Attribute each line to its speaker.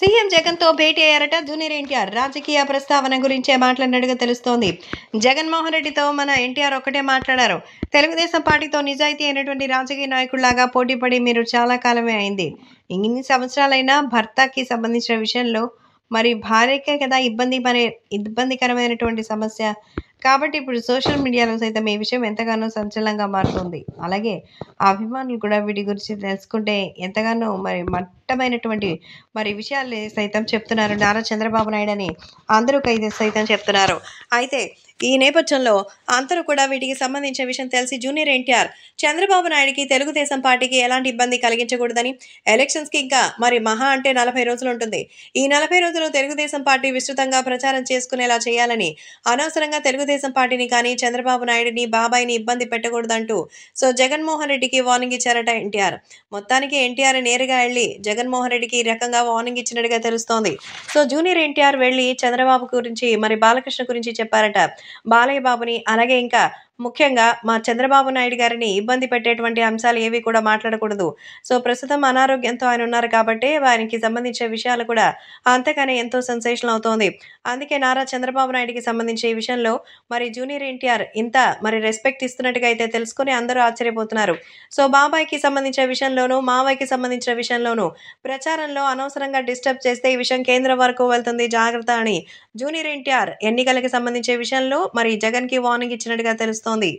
Speaker 1: CM జగన్తో భేటీ అయ్యారట junior NTR రాజకీయ ప్రస్తావన గురించే మాట్లాడినట్టుగా తెలుస్తోంది జగన్మోహన్ రెడ్డితో మన ఎన్టీఆర్ ఒక్కటే మాట్లాడారు తెలుగుదేశం పార్టీతో నిజాయితీ అయినటువంటి రాజకీయ నాయకుల్లాగా పోటీపడి మీరు చాలా కాలమే అయింది ఇన్ని సంవత్సరాలైనా భర్తకి సంబంధించిన విషయంలో మరి భార్యకే కదా ఇబ్బంది పడే ఇబ్బందికరమైనటువంటి సమస్య కాబట్టి ఇప్పుడు సోషల్ మీడియాలో సైతం ఈ విషయం ఎంతగానో సంచలనంగా మారుతుంది అలాగే అభిమానులు కూడా వీటి గురించి తెలుసుకుంటే ఎంతగానో మరి మట్టమైనటువంటి మరి విషయాలు సైతం చెప్తున్నారు నారా చంద్రబాబు నాయుడు అని అందరూ ఖైదు సైతం చెప్తున్నారు అయితే ఈ నేపథ్యంలో అందరూ కూడా వీటికి సంబంధించిన విషయం తెలిసి జూనియర్ ఎన్టీఆర్ చంద్రబాబు నాయుడికి తెలుగుదేశం పార్టీకి ఎలాంటి ఇబ్బంది కలిగించకూడదని ఎలక్షన్స్కి ఇంకా మరి మహా అంటే నలభై రోజులు ఉంటుంది ఈ నలభై రోజులు తెలుగుదేశం పార్టీ విస్తృతంగా ప్రచారం చేసుకునేలా చేయాలని అనవసరంగా తెలుగు తెలుగుదేశం పార్టీని కానీ చంద్రబాబు నాయుడిని బాబాయిని ఇబ్బంది పెట్టకూడదంటూ సో జగన్మోహన్ రెడ్డికి వార్నింగ్ ఇచ్చారట ఎన్టీఆర్ మొత్తానికి ఎన్టీఆర్ నేరుగా వెళ్ళి జగన్మోహన్ రెడ్డికి ఈ రకంగా వార్నింగ్ ఇచ్చినట్టుగా తెలుస్తోంది సో జూనియర్ ఎన్టీఆర్ వెళ్ళి చంద్రబాబు గురించి మరి బాలకృష్ణ గురించి చెప్పారట బాలయ్య బాబుని అలాగే ఇంకా ముఖ్యంగా మా చంద్రబాబు నాయుడు గారిని ఇబ్బంది పెట్టేటువంటి అంశాలు ఏవి కూడా మాట్లాడకూడదు సో ప్రస్తుతం అనారోగ్యంతో ఆయన ఉన్నారు కాబట్టి ఆయనకి సంబంధించిన విషయాలు కూడా అంతకనే ఎంతో సెన్సేషన్ అవుతోంది అందుకే నారా చంద్రబాబు నాయుడికి సంబంధించి ఈ విషయంలో మరి జూనియర్ ఎన్టీఆర్ ఇంత మరి రెస్పెక్ట్ ఇస్తున్నట్టుగా అయితే తెలుసుకుని అందరూ ఆశ్చర్యపోతున్నారు సో బాబాయ్కి సంబంధించిన విషయంలోనూ మావయ్యకి సంబంధించిన విషయంలోనూ ప్రచారంలో అనవసరంగా డిస్టర్బ్ చేస్తే ఈ విషయం కేంద్రం వరకు వెళ్తుంది జాగ్రత్త అని జూనియర్ ఎన్టీఆర్ ఎన్నికలకు సంబంధించే విషయంలో మరి జగన్కి వార్నింగ్ ఇచ్చినట్టుగా తెలుస్తోంది తెలుస్తోంది